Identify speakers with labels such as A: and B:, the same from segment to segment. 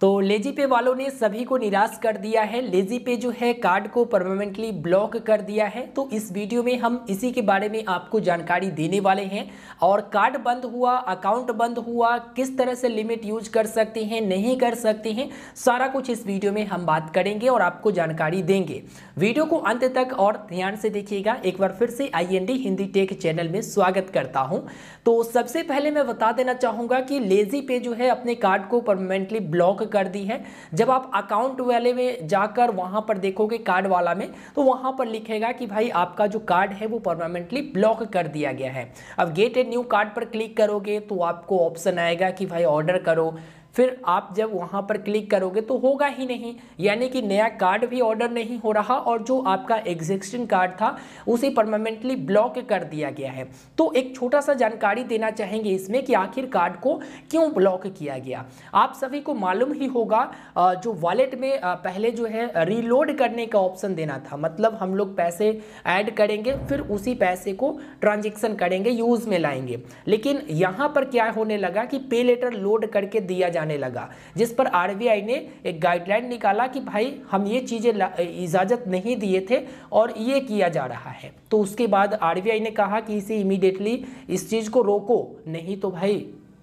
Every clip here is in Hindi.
A: तो लेजी पे वालों ने सभी को निराश कर दिया है लेजी पे जो है कार्ड को परमानेंटली ब्लॉक कर दिया है तो इस वीडियो में हम इसी के बारे में आपको जानकारी देने वाले हैं और कार्ड बंद हुआ अकाउंट बंद हुआ किस तरह से लिमिट यूज कर सकते हैं नहीं कर सकते हैं सारा कुछ इस वीडियो में हम बात करेंगे और आपको जानकारी देंगे वीडियो को अंत तक और ध्यान से देखिएगा एक बार फिर से आई हिंदी टेक चैनल में स्वागत करता हूँ तो सबसे पहले मैं बता देना चाहूँगा कि लेजी पे जो है अपने कार्ड को परमानेंटली ब्लॉक कर दी है जब आप अकाउंट वाले में जाकर वहां पर देखोगे कार्ड वाला में तो वहां पर लिखेगा कि भाई आपका जो कार्ड है वो परमानेंटली ब्लॉक कर दिया गया है अब गेट ए न्यू कार्ड पर क्लिक करोगे तो आपको ऑप्शन आएगा कि भाई ऑर्डर करो फिर आप जब वहाँ पर क्लिक करोगे तो होगा ही नहीं यानी कि नया कार्ड भी ऑर्डर नहीं हो रहा और जो आपका एग्जिस्टिंग कार्ड था उसे परमानेंटली ब्लॉक कर दिया गया है तो एक छोटा सा जानकारी देना चाहेंगे इसमें कि आखिर कार्ड को क्यों ब्लॉक किया गया आप सभी को मालूम ही होगा जो वॉलेट में पहले जो है रीलोड करने का ऑप्शन देना था मतलब हम लोग पैसे ऐड करेंगे फिर उसी पैसे को ट्रांजेक्शन करेंगे यूज़ में लाएंगे लेकिन यहाँ पर क्या होने लगा कि पे लेटर लोड करके दिया जाना जाने लगा जिस पर आरबीआई ने एक गाइडलाइन निकाला कि भाई हम ये चीज़ें इजाज़त नहीं दिए थे और ये किया जा रहा है तो उसके बाद आरबीआई ने कहा कि इसे इमीडिएटली इस चीज़ को रोको नहीं तो भाई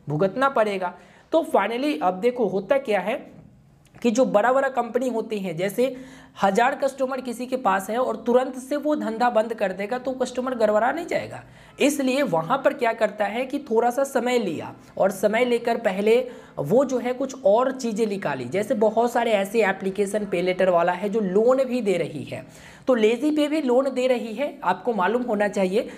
A: भुगतना पड़ेगा तो फाइनली अब देखो होता क्या है कि जो बड़ा बड़ा कंपनी होती हैं जैसे हज़ार कस्टमर किसी के पास है और तुरंत से वो धंधा बंद कर देगा तो कस्टमर गड़बड़ा नहीं जाएगा इसलिए वहाँ पर क्या करता है कि थोड़ा सा समय लिया और समय लेकर पहले वो जो है कुछ और चीज़ें निकाली जैसे बहुत सारे ऐसे एप्लीकेशन पे लेटर वाला है जो लोन भी दे रही है तो लेज़ी पे भी लोन दे रही है आपको मालूम होना चाहिए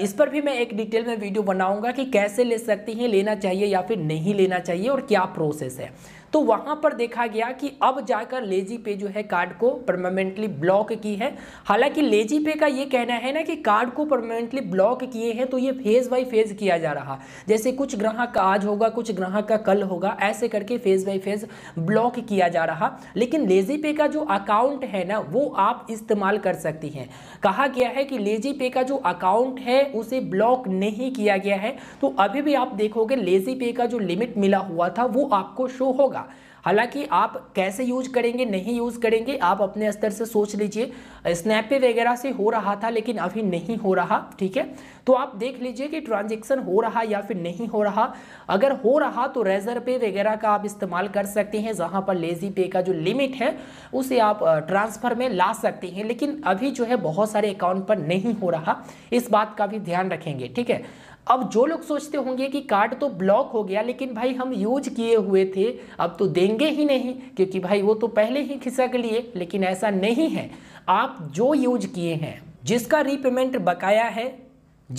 A: इस पर भी मैं एक डिटेल में वीडियो बनाऊंगा कि कैसे ले सकती हैं लेना चाहिए या फिर नहीं लेना चाहिए और क्या प्रोसेस है तो वहां पर देखा गया कि अब जाकर लेजी पे जो है कार्ड को परमानेंटली ब्लॉक की है हालांकि लेजी पे का ये कहना है ना कि कार्ड को परमानेंटली ब्लॉक किए हैं तो ये फेज़ बाई फेज़ किया जा रहा जैसे कुछ ग्राहक का आज होगा कुछ ग्राहक का कल होगा ऐसे करके फेज़ बाई फेज़ ब्लॉक किया जा रहा लेकिन लेजी पे का जो अकाउंट है ना वो आप इस्तेमाल कर सकती हैं कहा गया है कि लेजी पे का जो अकाउंट है उसे ब्लॉक नहीं किया गया है तो अभी भी आप देखोगे लेजी पे का जो लिमिट मिला हुआ था वो आपको शो होगा होगा हालांकि आप कैसे यूज करेंगे नहीं यूज करेंगे आप अपने स्तर से सोच लीजिए स्नैपे वगैरह से हो रहा था लेकिन अभी नहीं हो रहा ठीक है तो आप देख लीजिए कि ट्रांजेक्शन हो रहा या फिर नहीं हो रहा अगर हो रहा तो रेजर पे वगैरह का आप इस्तेमाल कर सकते हैं जहां पर लेजी पे का जो लिमिट है उसे आप ट्रांसफर में ला सकते हैं लेकिन अभी जो है बहुत सारे अकाउंट पर नहीं हो रहा इस बात का भी ध्यान रखेंगे ठीक है अब जो लोग सोचते होंगे कि कार्ड तो ब्लॉक हो गया लेकिन भाई हम यूज किए हुए थे अब तो देंगे ही नहीं क्योंकि भाई वो तो पहले ही खिसक लिए लेकिन ऐसा नहीं है आप जो यूज किए हैं जिसका रीपेमेंट बकाया है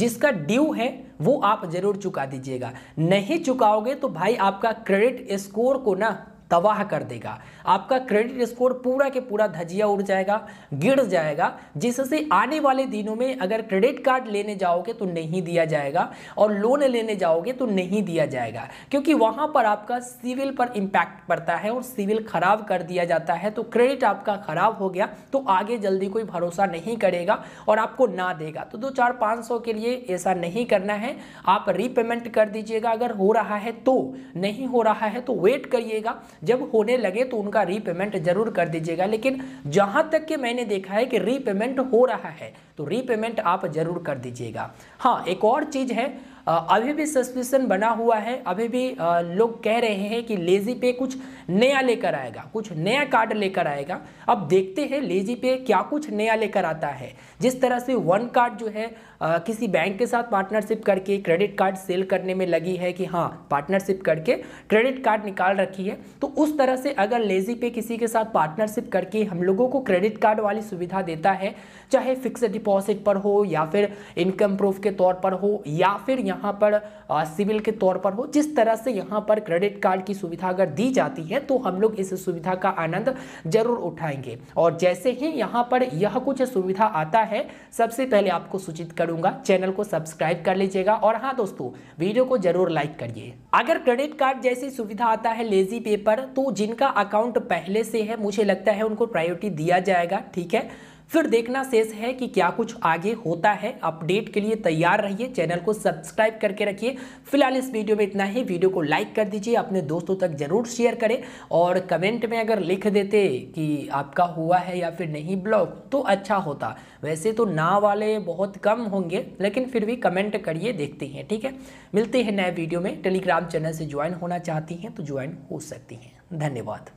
A: जिसका ड्यू है वो आप ज़रूर चुका दीजिएगा नहीं चुकाओगे तो भाई आपका क्रेडिट स्कोर को ना तबाह कर देगा आपका क्रेडिट स्कोर पूरा के पूरा धजिया उड़ जाएगा गिर जाएगा जिससे आने वाले दिनों में अगर क्रेडिट कार्ड लेने जाओगे तो नहीं दिया जाएगा और लोन लेने जाओगे तो नहीं दिया जाएगा क्योंकि वहाँ पर आपका सिविल पर इम्पैक्ट पड़ता है और सिविल खराब कर दिया जाता है तो क्रेडिट आपका खराब हो गया तो आगे जल्दी कोई भरोसा नहीं करेगा और आपको ना देगा तो दो चार पाँच सौ के लिए ऐसा नहीं करना है आप रीपेमेंट कर दीजिएगा अगर हो रहा है तो नहीं हो रहा है तो वेट करिएगा जब होने लगे तो उनका रीपेमेंट जरूर कर दीजिएगा लेकिन जहां तक कि मैंने देखा है कि रीपेमेंट हो रहा है तो रीपेमेंट आप जरूर कर दीजिएगा हाँ एक और चीज़ है अभी भी सस्पेंशन बना हुआ है अभी भी लोग कह रहे हैं कि लेजी पे कुछ नया लेकर आएगा कुछ नया कार्ड लेकर आएगा अब देखते हैं लेजी पे क्या कुछ नया लेकर आता है जिस तरह से वन कार्ड जो है किसी बैंक के साथ पार्टनरशिप करके क्रेडिट कार्ड सेल करने में लगी है कि हाँ पार्टनरशिप करके क्रेडिट कार्ड निकाल रखी है तो उस तरह से अगर लेजी पे किसी के साथ पार्टनरशिप करके हम लोगों को क्रेडिट कार्ड वाली सुविधा देता है चाहे फिक्स डिपॉजिट पर हो या फिर इनकम प्रूफ के तौर पर हो या फिर यहाँ यहाँ पर सिविल के तौर पर हो जिस तरह से यहाँ पर क्रेडिट कार्ड की सुविधा अगर दी जाती है तो हम लोग इस सुविधा का आनंद जरूर उठाएंगे और जैसे ही यहाँ पर यह कुछ सुविधा आता है सबसे पहले आपको सूचित करूंगा चैनल को सब्सक्राइब कर लीजिएगा और हाँ दोस्तों वीडियो को जरूर लाइक करिए अगर क्रेडिट कार्ड जैसी सुविधा आता है लेजी पेपर तो जिनका अकाउंट पहले से है मुझे लगता है उनको प्रायोरिटी दिया जाएगा ठीक है फिर देखना शेष है कि क्या कुछ आगे होता है अपडेट के लिए तैयार रहिए चैनल को सब्सक्राइब करके रखिए फिलहाल इस वीडियो में इतना ही वीडियो को लाइक कर दीजिए अपने दोस्तों तक जरूर शेयर करें और कमेंट में अगर लिख देते कि आपका हुआ है या फिर नहीं ब्लॉग तो अच्छा होता वैसे तो ना वाले बहुत कम होंगे लेकिन फिर भी कमेंट करिए देखते हैं ठीक है मिलते हैं नए वीडियो में टेलीग्राम चैनल से ज्वाइन होना चाहती हैं तो ज्वाइन हो सकती हैं धन्यवाद